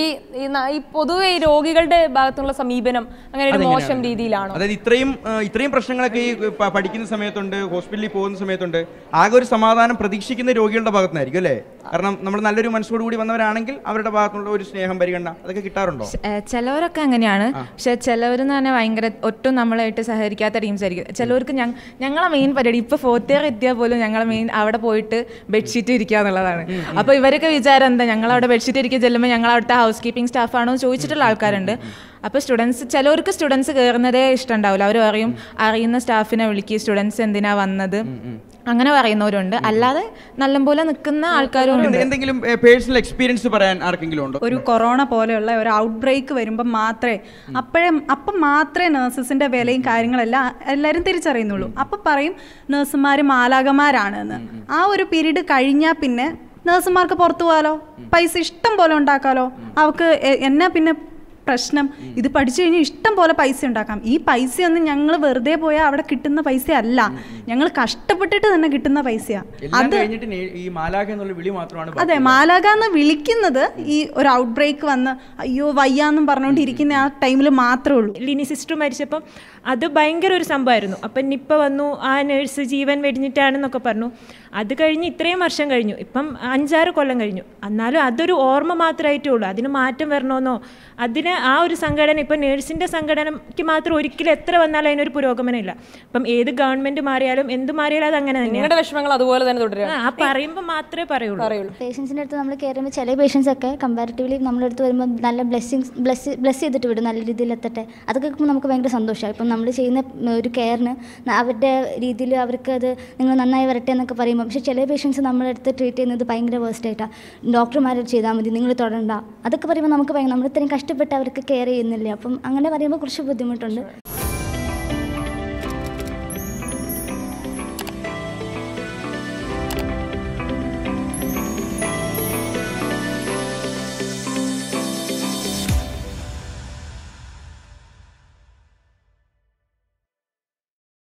ഈ ഈ പൊതുവെ ഈ രോഗികളുടെ ഭാഗത്തുള്ള സമീപനം അങ്ങനെ ഒരു മോശം രീതിയിലാണ് അതായത് ഇത്രയും ഇത്രയും പ്രശ്നങ്ങളൊക്കെ ഈ പഠിക്കുന്ന സമയത്തുണ്ട് ഹോസ്പിറ്റലിൽ പോകുന്ന സമയത്തുണ്ട് ആകെ ഒരു സമാധാനം പ്രതീക്ഷിക്കുന്ന രോഗികളുടെ ഭാഗത്തുനിന്നായിരിക്കും അല്ലേ കാരണം നമ്മൾ നല്ലൊരു മനസ്സോട് കൂടി വന്നവരാണെങ്കിൽ അവരുടെ ഭാഗത്തുള്ള ഒരു സ്നേഹം പരിഗണന അതൊക്കെ കിട്ടാറുണ്ടോ ചിലവരൊക്കെ അങ്ങനെയാണ് പക്ഷെ ചിലവരെന്ന് പറഞ്ഞാൽ ഭയങ്കര ഒട്ടും നമ്മളായിട്ട് സഹകരിക്കാത്ത ടീംസ് ആയിരിക്കും ചിലവർക്ക് ഞങ്ങളെ മെയിൻ പരിപാടി ഇപ്പൊ ഫോർത്ത് ഇയർ എത്തിയാൽ പോലും ഞങ്ങളെ മെയിൻ അവിടെ പോയിട്ട് ബെഡ്ഷീറ്റ് ഇരിക്കുക എന്നുള്ളതാണ് അപ്പൊ ഇവരൊക്കെ വിചാരം എന്താ ഞങ്ങൾ അവിടെ ബെഡ്ഷീറ്റ് ഇരിക്കുക ചെല്ലുമ്പോൾ ഞങ്ങൾ അവിടെ അവിടുത്തെ ഹൗസ് കീപ്പിംഗ് സ്റ്റാഫാണോ ചോദിച്ചിട്ടുള്ള ആൾക്കാരുണ്ട് അപ്പോൾ സ്റ്റുഡൻസ് ചിലവർക്ക് സ്റ്റുഡൻസ് കയറുന്നതേ ഇഷ്ടമുണ്ടാവില്ല അവർ പറയും അറിയുന്ന സ്റ്റാഫിനെ വിളിക്കുക സ്റ്റുഡൻസ് എന്തിനാ വന്നത് അങ്ങനെ പറയുന്നവരുണ്ട് അല്ലാതെ പോലെ നിൽക്കുന്ന ആൾക്കാരും എന്തെങ്കിലും പേഴ്സണൽ എക്സ്പീരിയൻസ് പറയാൻ ഉണ്ടോ ഒരു കൊറോണ പോലെയുള്ള ഒരു ഔട്ട് ബ്രേക്ക് വരുമ്പോൾ മാത്രമേ അപ്പോഴേ അപ്പം മാത്രമേ നഴ്സസിന്റെ വിലയും കാര്യങ്ങളെല്ലാം എല്ലാവരും തിരിച്ചറിയുന്നുള്ളൂ അപ്പം പറയും നേഴ്സുമാർ മാലാകമാരാണ് എന്ന് ആ ഒരു പീരീഡ് കഴിഞ്ഞാൽ പിന്നെ നേഴ്സുമാർക്ക് പുറത്തു പോകാലോ പൈസ ഇഷ്ടം പോലെ ഉണ്ടാക്കാലോ അവർക്ക് എന്നെ പിന്നെ പ്രശ്നം ഇത് പഠിച്ചു കഴിഞ്ഞാൽ ഇഷ്ടം പോലെ പൈസ ഉണ്ടാക്കാം ഈ പൈസയൊന്നും ഞങ്ങൾ വെറുതെ പോയാൽ അവിടെ കിട്ടുന്ന പൈസ അല്ല ഞങ്ങൾ കഷ്ടപ്പെട്ടിട്ട് തന്നെ കിട്ടുന്ന പൈസയാണ് അതെ മാലാക എന്ന് വിളിക്കുന്നത് ഈ ഒരു ഔട്ട് ബ്രേക്ക് വന്ന് അയ്യോ വയ്യാന്നും പറഞ്ഞുകൊണ്ടിരിക്കുന്ന ആ ടൈമിൽ മാത്രമേ ഉള്ളൂ ലിനി സിസ്റ്റർ മരിച്ചപ്പം അത് ഭയങ്കര ഒരു സംഭവമായിരുന്നു അപ്പം നിപ്പ വന്നു ആ നേഴ്സ് ജീവൻ വെടിഞ്ഞിട്ടാണെന്നൊക്കെ പറഞ്ഞു അത് കഴിഞ്ഞ് ഇത്രയും വർഷം കഴിഞ്ഞു ഇപ്പം അഞ്ചാറ് കൊല്ലം കഴിഞ്ഞു എന്നാലും അതൊരു ഓർമ്മ മാത്രമായിട്ടേ ഉള്ളൂ അതിന് മാറ്റം വരണമെന്നോ അതിന് ആ ഒരു സംഘടന ഇപ്പം നേഴ്സിൻ്റെ സംഘടനയ്ക്ക് മാത്രം ഒരിക്കലും എത്ര വന്നാലും അതിനൊരു പുരോഗമനമില്ല അപ്പം ഏത് ഗവൺമെന്റ് മാറിയാലും എന്ത് മാറിയാലും അത് അങ്ങനെ തന്നെയാണ് വിഷമങ്ങൾ അതുപോലെ തന്നെ തുടരും ആ പറയുമ്പോൾ മാത്രമേ പറയുള്ളൂ പേഷ്യൻസിൻ്റെ അടുത്ത് നമ്മൾ കയറുമ്പോൾ ചില പേഷ്യൻസ് ഒക്കെ കമ്പാരിറ്റീവ്ലി നമ്മളെ അടുത്ത് വരുമ്പോൾ നല്ല ബ്ലെസ്സിങ്സ് ബ്ലസ് ബ്ലസ് ചെയ്തിട്ട് വിടും നല്ല രീതിയിൽ എത്തട്ടെ അതൊക്കെ നമുക്ക് ഭയങ്കര സന്തോഷമാണ് ഇപ്പം നമ്മൾ ചെയ്യുന്ന ഒരു കെയറിന് അവരുടെ രീതിയിൽ അവർക്ക് അത് നിങ്ങൾ നന്നായി വരട്ടെ എന്നൊക്കെ പറയുമ്പോൾ പക്ഷേ ചില പേഷ്യൻസ് നമ്മളെ അടുത്ത് ട്രീറ്റ് ചെയ്യുന്നത് ഭയങ്കര വേസ്റ്റ് ആയിട്ടാണ് ഡോക്ടർമാരെ ചെയ്താൽ മതി നിങ്ങൾ തുടരണ്ട അതൊക്കെ പറയുമ്പോൾ നമുക്ക് നമ്മൾ ഇത്രയും കഷ്ടപ്പെട്ട് അവർ അവർക്ക് കെയർ ചെയ്യുന്നില്ല അപ്പം അങ്ങനെ പറയുമ്പോൾ കുറച്ച് ബുദ്ധിമുട്ടുണ്ട്